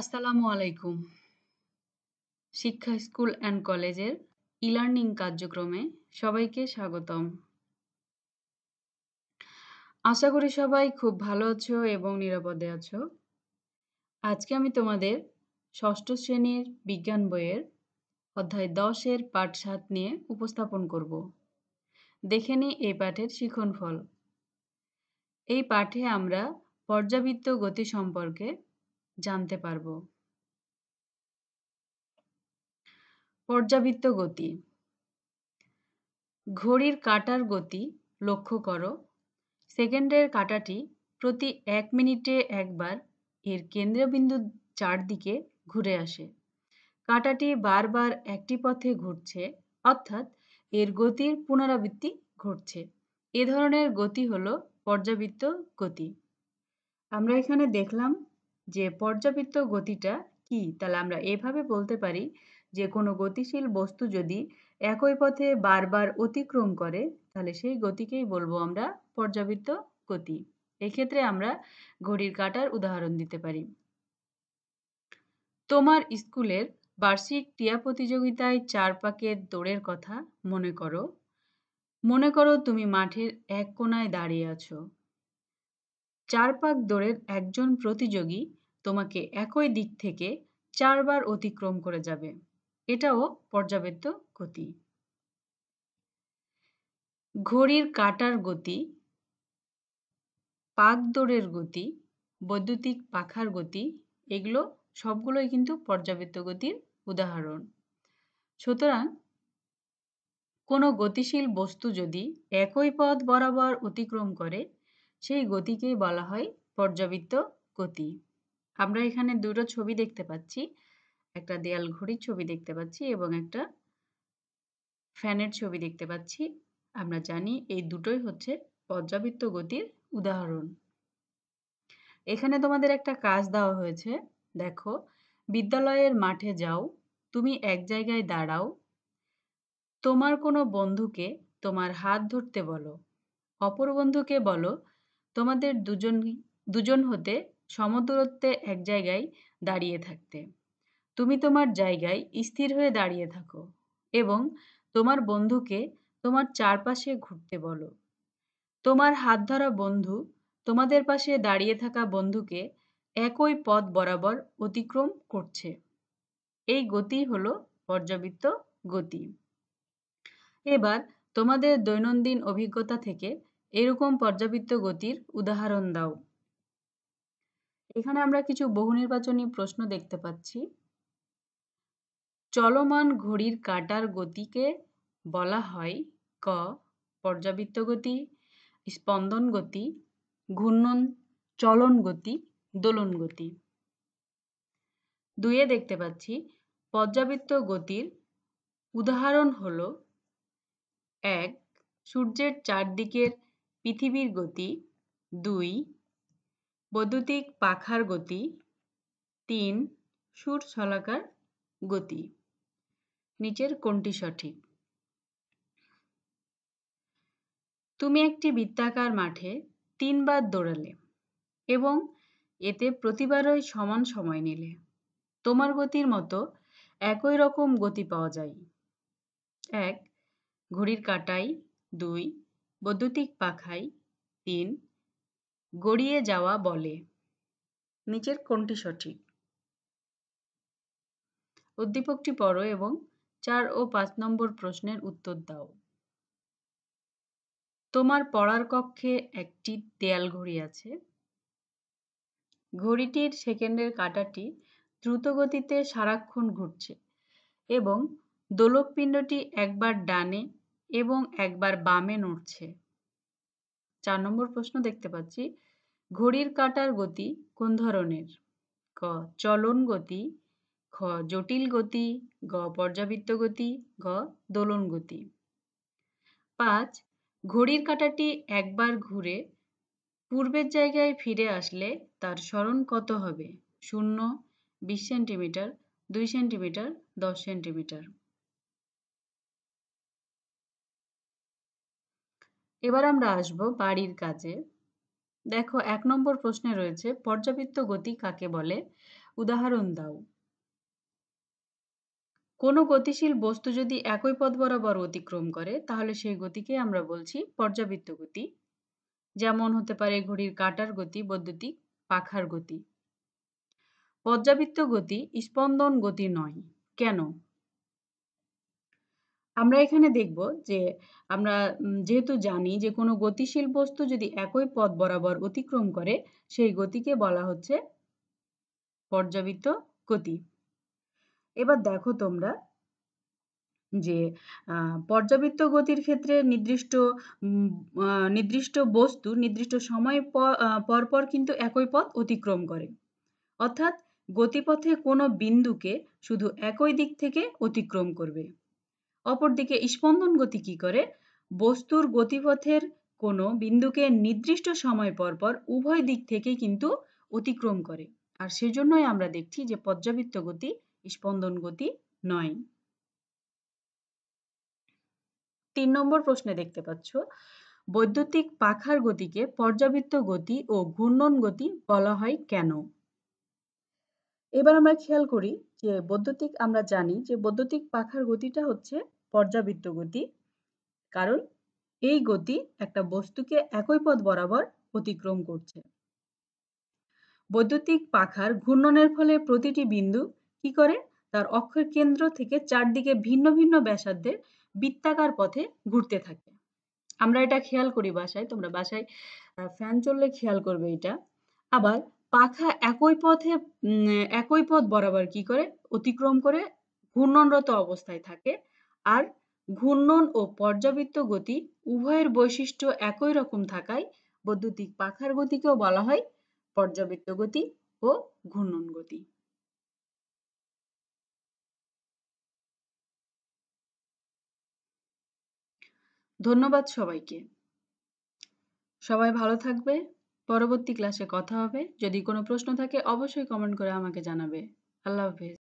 আসসালামু আলাইকুম শিক্ষা স্কুল অ্যান্ড কলেজের ইলার্নিং কার্যক্রমে সবাইকে স্বাগতম আশা করি সবাই খুব ভালো আছো এবং নিরাপদে আছো আজকে আমি তোমাদের ষষ্ঠ শ্রেণীর বিজ্ঞান বইয়ের অধ্যায় দশের পাঠ সাত নিয়ে উপস্থাপন করব দেখে নিই এই পাঠের শিখন ফল এই পাঠে আমরা পর্যাবৃত্ত গতি সম্পর্কে জানতে পারব পর্যাবৃত্ত গতি ঘড়ির কাঁটার গতি লক্ষ্য করো সেকেন্ডের কাঁটাটি প্রতি এক মিনিটে একবার এর কেন্দ্রবিন্দু চারদিকে ঘুরে আসে কাঁটাটি বারবার একটি পথে ঘুরছে অর্থাৎ এর গতির পুনরাবৃত্তি ঘটছে এ ধরনের গতি হল পর্যাবৃত্ত গতি আমরা এখানে দেখলাম যে পর্যাবৃত্ত গতিটা কি তাহলে আমরা এভাবে বলতে পারি যে কোনো গতিশীল বস্তু যদি একই পথে বারবার অতিক্রম করে তাহলে সেই গতিকেই বলবো আমরা পর্যাবৃত্ত গতি এক্ষেত্রে আমরা ঘড়ির কাটার উদাহরণ দিতে পারি তোমার স্কুলের বার্ষিক ক্রিয়া প্রতিযোগিতায় চার পাকের দৌড়ের কথা মনে করো মনে করো তুমি মাঠের এক কোনায় দাঁড়িয়ে আছো চার পাক দৌড়ের একজন প্রতিযোগী তোমাকে একই দিক থেকে চারবার অতিক্রম করে যাবে এটাও পর্যাবৃত্ত গতি ঘড়ির কাটার গতি দৌড়ের গতি বৈদ্যুতিক পাখার গতি এগুলো সবগুলোই কিন্তু পর্যাবৃত্ত গতির উদাহরণ সুতরাং কোনো গতিশীল বস্তু যদি একই পথ বরাবর অতিক্রম করে সেই গতিকেই বলা হয় পর্যাবৃত্ত গতি আমরা এখানে দুটো ছবি দেখতে পাচ্ছি একটা দেয়াল ঘড়ির ছবি দেখতে পাচ্ছি এবং একটা ফ্যানের ছবি দেখতে পাচ্ছি আমরা জানি এই দুটোই হচ্ছে পর্যাবৃত্ত গতির উদাহরণ এখানে তোমাদের একটা কাজ দেওয়া হয়েছে দেখো বিদ্যালয়ের মাঠে যাও তুমি এক জায়গায় দাঁড়াও তোমার কোনো বন্ধুকে তোমার হাত ধরতে বলো অপর বন্ধুকে বলো তোমাদের দুজন দুজন হতে সমদূরত্বে এক জায়গায় দাঁড়িয়ে থাকতে তুমি তোমার জায়গায় স্থির হয়ে দাঁড়িয়ে থাকো এবং তোমার বন্ধুকে তোমার চারপাশে ঘুরতে বলো তোমার হাত ধরা বন্ধু তোমাদের পাশে দাঁড়িয়ে থাকা বন্ধুকে একই পথ বরাবর অতিক্রম করছে এই গতি হল পর্যাবৃত্ত গতি এবার তোমাদের দৈনন্দিন অভিজ্ঞতা থেকে এরকম পর্যাবৃত্ত গতির উদাহরণ দাও এখানে আমরা কিছু বহুনির্বাচনী প্রশ্ন দেখতে পাচ্ছি চলমান ঘড়ির কাঁটার গতিকে বলা হয় ক পর্যাবৃত্ত গতি স্পন্দন গতি ঘূর্ণন চলন গতি দোলন গতি দুয়ে দেখতে পাচ্ছি পর্যাবৃত্ত গতির উদাহরণ হল এক সূর্যের চারদিকের পৃথিবীর গতি দুই বৈদ্যুতিক পাখার গতি তিন সুর ছলাকার গতি নিচের কোনটি সঠিক তুমি একটি বৃত্তাকার মাঠে তিনবার দৌড়ালে এবং এতে প্রতিবারই সমান সময় নিলে তোমার গতির মতো একই রকম গতি পাওয়া যায় এক ঘড়ির কাঁটায় দুই বৈদ্যুতিক পাখায় তিন গড়িয়ে যাওয়া বলে নিচের কোনটি সঠিক উদ্দীপকটি পড়ো এবং চার ও পাঁচ নম্বর প্রশ্নের উত্তর দাও তোমার পড়ার কক্ষে একটি দেয়াল ঘড়ি আছে ঘড়িটির সেকেন্ডের কাঁটাটি দ্রুত গতিতে সারাক্ষণ ঘুরছে এবং দোলকপিণ্ডটি একবার ডানে এবং একবার বামে নড়ছে চার নম্বর প্রশ্ন দেখতে পাচ্ছি ঘড়ির কাঁটার গতি কোন ধরনের ক চলন গতি খ জটিল গতি গ পর্যাবৃত্ত গতি গ দোলন গতি পাঁচ ঘড়ির কাঁটাটি একবার ঘুরে পূর্বের জায়গায় ফিরে আসলে তার স্মরণ কত হবে শূন্য বিশ সেন্টিমিটার দুই সেন্টিমিটার দশ সেন্টিমিটার এবার আমরা আসব বাড়ির কাজে দেখো এক নম্বর প্রশ্নে রয়েছে পর্যাবৃত্ত গতি কাকে বলে উদাহরণ দাও কোনো গতিশীল বস্তু যদি একই পথ বরাবর অতিক্রম করে তাহলে সেই গতিকে আমরা বলছি পর্যাবৃত্ত গতি যেমন হতে পারে ঘড়ির কাটার গতি বৈদ্যুতিক পাখার গতি পর্যাবৃত্ত গতি স্পন্দন গতি নয় কেন আমরা এখানে দেখব যে আমরা যেহেতু জানি যে কোনো গতিশীল বস্তু যদি একই পথ বরাবর অতিক্রম করে সেই গতিকে বলা হচ্ছে পর্যাবৃত্ত গতি এবার দেখো তোমরা যে পর্যাবৃত্ত গতির ক্ষেত্রে নির্দিষ্ট নির্দিষ্ট বস্তু নির্দিষ্ট সময় পরপর কিন্তু একই পথ অতিক্রম করে অর্থাৎ গতিপথে কোনো বিন্দুকে শুধু একই দিক থেকে অতিক্রম করবে অপরদিকে স্পন্দন গতি কি করে বস্তুর গতিপথের কোনো বিন্দুকে নির্দিষ্ট সময় পর পর উভয় দিক থেকে কিন্তু অতিক্রম করে আর সেজন্যই আমরা দেখছি যে পর্যাবৃত্ত গতি স্পন্দন গতি নয় তিন নম্বর প্রশ্নে দেখতে পাচ্ছ বৈদ্যুতিক পাখার গতিকে পর্যাবৃত্ত গতি ও ঘূর্ণন গতি বলা হয় কেন এবার আমরা খেয়াল করি যে বৈদ্যুতিক আমরা জানি যে বৈদ্যুতিক পাখার গতিটা হচ্ছে পর্যাবৃত্ত গতি কারণ এই গতি একটা বস্তুকে একই পথ বরাবর অতিক্রম করছে বৈদ্যুতিক পাখার ঘূর্ণনের ফলে প্রতিটি বিন্দু কি করে তার অক্ষের কেন্দ্র থেকে চারদিকে ভিন্ন ভিন্ন ব্যাসার্ধের বৃত্তাকার পথে ঘুরতে থাকে আমরা এটা খেয়াল করি বাসায় তোমরা বাসায় ফ্যান চললে খেয়াল করবে এটা আবার পাখা একই পথে একই পথ বরাবর কি করে অতিক্রম করে ঘূর্ণনরত অবস্থায় থাকে আর ঘূর্ণন ও পর্যাবৃত্ত গতি উভয়ের বৈশিষ্ট্য একই রকম থাকায় বৈদ্যুতিক পাখার গতিকেও বলা হয় পর্যাবৃত্ত গতি ও ঘূর্ণন গতি ধন্যবাদ সবাইকে সবাই ভালো থাকবে পরবর্তী ক্লাসে কথা হবে যদি কোনো প্রশ্ন থাকে অবশ্যই কমেন্ট করে আমাকে জানাবে আল্লাহ হাফেজ